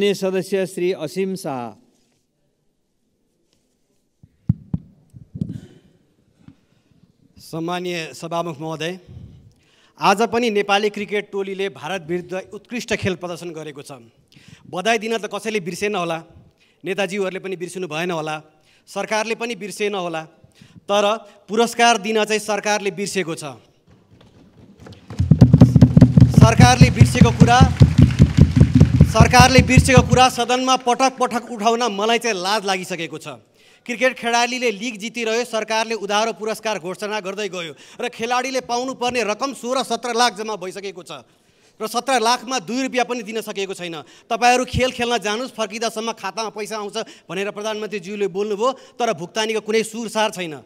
अन्य सदस्य श्री असीम शाह सम्मान्य सभामुख महोदय आज पनि नेपाली क्रिकेट टोलीले भारत विरुद्ध उत्कृष्ट खेल प्रदर्शन गरेको छ बधाई दिन त कसैले बिर्सेन होला नेताजीहरूले पनि बिर्सिनु भएन होला सरकारले पनि बिर्सेन होला तर पुरस्कार दिन चाहिँ सरकारले बिर्सेको छ सरकारले बिर्सेको कुरा सरकारले बिर्सेको कुरा सदनमा पटक पटक उठाउन मलाई चाहिँ लाज लागिसकेको छ क्रिकेट खेलाडीले लिग जितिरह्यो सरकारले उधारो पुरस्कार घोषणा गर्दै गयो र खेलाडीले पाउनुपर्ने रकम सोह्र सत्र लाख जम्मा भइसकेको छ र सत्र लाखमा दुई रुपियाँ पनि दिन सकेको छैन तपाईँहरू खेल खेल्न जानुहोस् फर्किँदासम्म खातामा पैसा आउँछ भनेर प्रधानमन्त्रीज्यूले बोल्नुभयो तर भुक्तानीको कुनै सुरसार छैन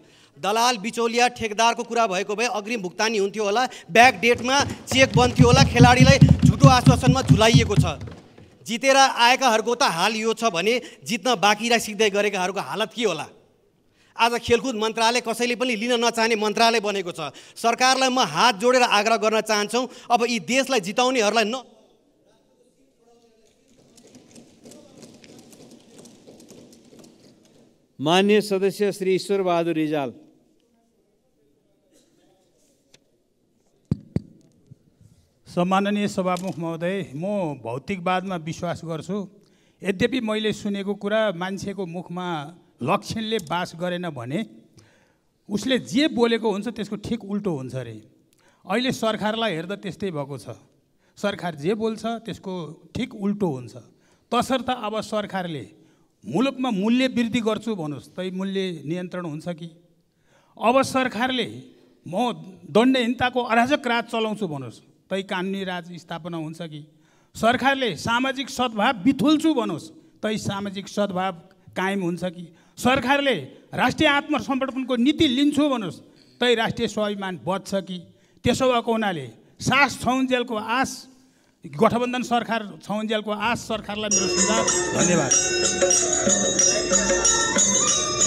दलाल बिचौलिया ठेकदारको कुरा भएको भए अग्रिम भुक्तानी हुन्थ्यो होला ब्याक डेटमा चेक बन्थ्यो होला खेलाडीलाई झुटो आश्वासनमा झुलाइएको छ जितेर आएकाहरूको त हाल यो छ भने जित्न बाँकी सिक्दै गरेकाहरूको हालत के होला आज खेलकुद मन्त्रालय कसैले पनि लिन नचाहने मन्त्रालय बनेको छ सरकारलाई म हात जोडेर आग्रह गर्न चाहन्छौँ अब यी देशलाई जिताउनेहरूलाई न मान्य सदस्य श्री ईश्वर बहादुर रिजाल सम्माननीय सभामुख महोदय म भौतिकवादमा विश्वास गर्छु यद्यपि मैले सुनेको कुरा मान्छेको मुखमा लक्षणले बास गरेन भने उसले जे बोलेको हुन्छ त्यसको ठिक उल्टो हुन्छ अरे अहिले सरकारलाई हेर्दा त्यस्तै भएको छ सरकार जे बोल्छ त्यसको ठिक उल्टो हुन्छ तसर्थ अब सरकारले मुलुकमा मूल्य वृद्धि गर्छु भन्नुहोस् तै मूल्य नियन्त्रण हुन्छ कि अब सरकारले म दण्डहीनताको अराजक राज चलाउँछु भन्नुहोस् तै कानुनी राज स्थापना हुन्छ कि सरकारले सामाजिक सद्भाव बिथुल्छु भनोस् तै सामाजिक सद्भाव कायम हुन्छ कि सरकारले राष्ट्रिय आत्मसमर्पणको नीति लिन्छु भनोस् तै राष्ट्रिय स्वाभिमान बच्छ कि त्यसो भएको हुनाले सास छौन्जेलको आश गठबन्धन सरकार छौन्जेलको आश सरकारलाई मेरो सुझाव धन्यवाद